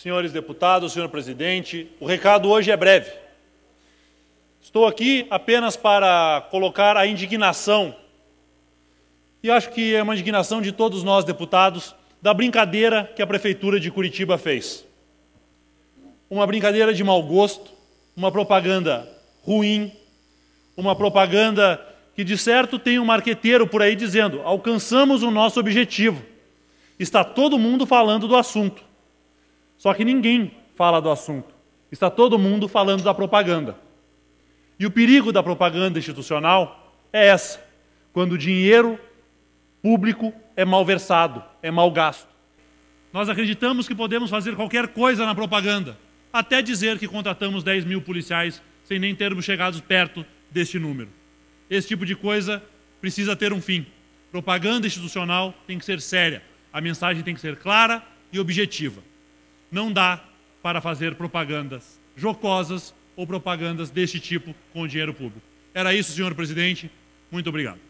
senhores deputados, senhor presidente. O recado hoje é breve. Estou aqui apenas para colocar a indignação, e acho que é uma indignação de todos nós deputados, da brincadeira que a Prefeitura de Curitiba fez. Uma brincadeira de mau gosto, uma propaganda ruim, uma propaganda que, de certo, tem um marqueteiro por aí dizendo: alcançamos o nosso objetivo. Está todo mundo falando do assunto. Só que ninguém fala do assunto. Está todo mundo falando da propaganda. E o perigo da propaganda institucional é essa: quando o dinheiro público é malversado, é mal gasto. Nós acreditamos que podemos fazer qualquer coisa na propaganda, até dizer que contratamos 10 mil policiais sem nem termos chegado perto deste número. Esse tipo de coisa precisa ter um fim. Propaganda institucional tem que ser séria, a mensagem tem que ser clara e objetiva não dá para fazer propagandas jocosas ou propagandas deste tipo com dinheiro público. Era isso, senhor presidente. Muito obrigado.